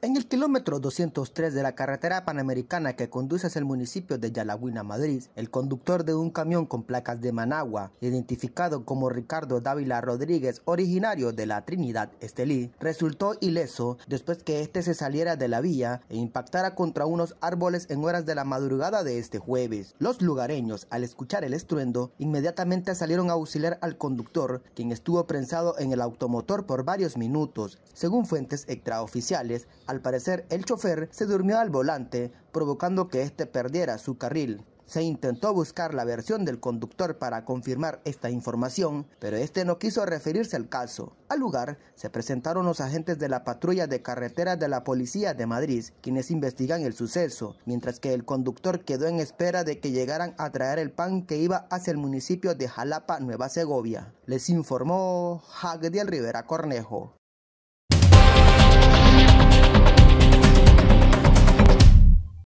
En el kilómetro 203 de la carretera panamericana que conduce hacia el municipio de Yalagüina, Madrid, el conductor de un camión con placas de Managua, identificado como Ricardo Dávila Rodríguez, originario de la Trinidad Estelí, resultó ileso después que este se saliera de la vía e impactara contra unos árboles en horas de la madrugada de este jueves. Los lugareños, al escuchar el estruendo, inmediatamente salieron a auxiliar al conductor, quien estuvo prensado en el automotor por varios minutos. Según fuentes extraoficiales, al parecer, el chofer se durmió al volante, provocando que éste perdiera su carril. Se intentó buscar la versión del conductor para confirmar esta información, pero este no quiso referirse al caso. Al lugar se presentaron los agentes de la patrulla de carretera de la Policía de Madrid, quienes investigan el suceso, mientras que el conductor quedó en espera de que llegaran a traer el pan que iba hacia el municipio de Jalapa, Nueva Segovia. Les informó Hagdiel Rivera Cornejo.